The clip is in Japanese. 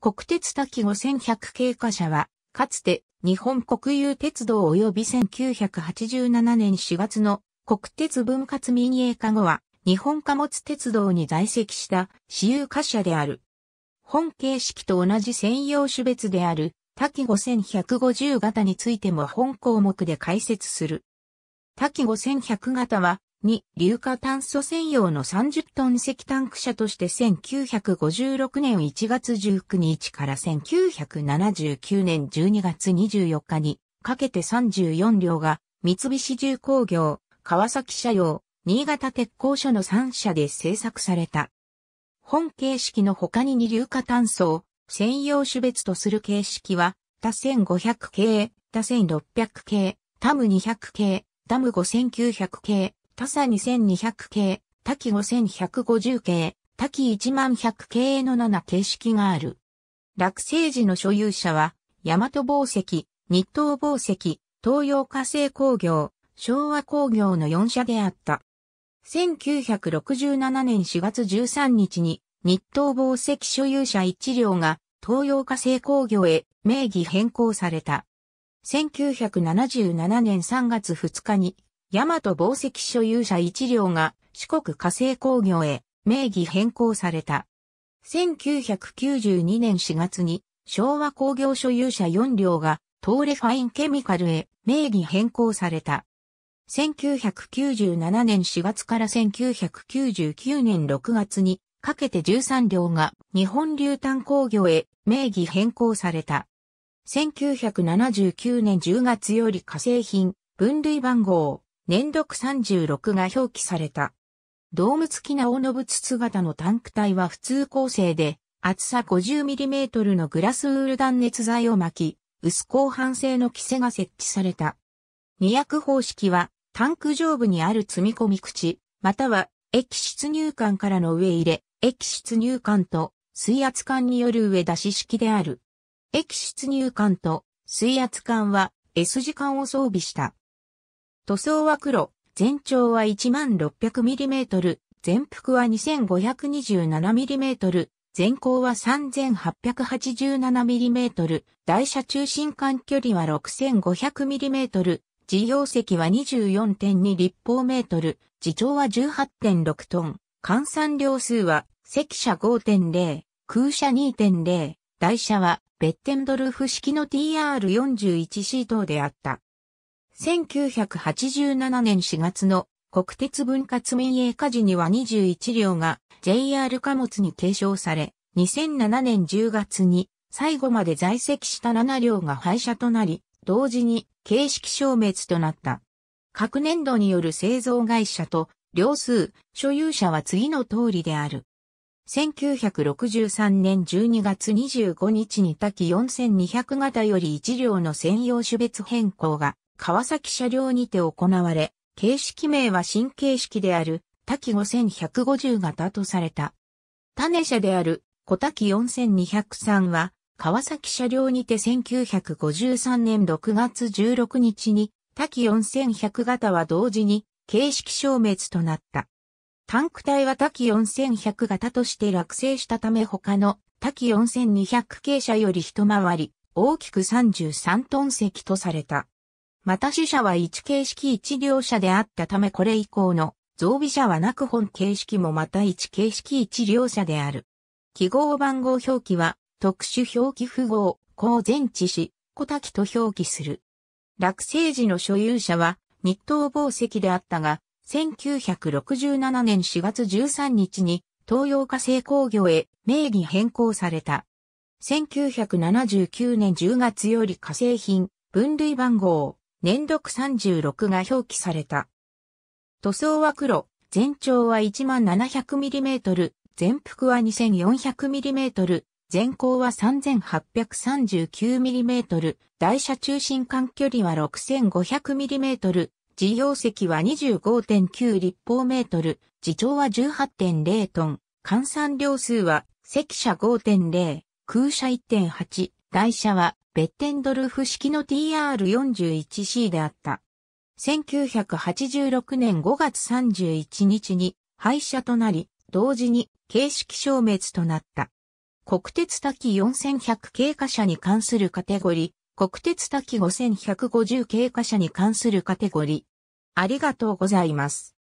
国鉄滝5100経過車は、かつて日本国有鉄道及び1987年4月の国鉄分割民営化後は、日本貨物鉄道に在籍した私有貨車である。本形式と同じ専用種別である滝5150型についても本項目で解説する。滝5100型は二硫化炭素専用の30トン石タンク車として1956年1月19日から1979年12月24日にかけて34両が三菱重工業、川崎車用、新潟鉄工所の3社で製作された。本形式の他に二硫化炭素を専用種別とする形式は、他1500系、他1600系、タム200系、タム5900系、他社2200系、多機5150系、多機1100系の7形式がある。落成時の所有者は、大和宝石、日東宝石、東洋化成工業、昭和工業の4社であった。1967年4月13日に、日東宝石所有者1両が東洋化成工業へ名義変更された。1977年3月2日に大和宝石所有者1両が四国火星工業へ名義変更された。1992年4月に昭和工業所有者4両がトーレファインケミカルへ名義変更された。1997年4月から1999年6月にかけて13両が日本流炭工業へ名義変更された。1979年10月より化成品分類番号年読36が表記された。ドーム付きな大信筒型のタンク体は普通構成で、厚さ 50mm のグラスウール断熱材を巻き、薄鋼板製の木瀬が設置された。二役方式は、タンク上部にある積み込み口、または、液出入管からの上入れ、液出入管と水圧管による上出し式である。液出入管と水圧管は S 字管を装備した。塗装は黒、全長は 1600mm、全幅は 2527mm、全高は 3887mm、台車中心間距離は 6500mm、自業席は24.2立方メートル、自長は18.6トン、換算量数は、席車5.0、空車2.0、台車は、ベッテンドルフ式の TR41C 等であった。1987年4月の国鉄分割民営化時には21両が JR 貨物に継承され、2007年10月に最後まで在籍した7両が廃車となり、同時に形式消滅となった。各年度による製造会社と両数、所有者は次の通りである。1963年12月25日に滝4200型より1両の専用種別変更が川崎車両にて行われ、形式名は新形式である、滝5150型とされた。種車である、小滝4203は、川崎車両にて1953年6月16日に、滝4100型は同時に、形式消滅となった。タンク体は滝4100型として落成したため他の滝4200系車より一回り、大きく33トン席とされた。また死者は一形式一両者であったためこれ以降の増備者はなく本形式もまた一形式一両者である。記号番号表記は特殊表記符号、公前置し、小滝と表記する。落成時の所有者は日東宝石であったが、1967年4月13日に東洋化成工業へ名義変更された。1979年10月より化成品分類番号年読36が表記された。塗装は黒、全長は 1700mm、全幅は 2400mm、全高は 3839mm、台車中心間距離は 6500mm、自業席は25.9立方メートル、自長は18.0トン、換算量数は、席車5.0、空車1.8、台車はベッテンドルフ式の TR41C であった。1986年5月31日に廃車となり、同時に形式消滅となった。国鉄滝4100経過車に関するカテゴリー、国鉄滝5150経過車に関するカテゴリー。ありがとうございます。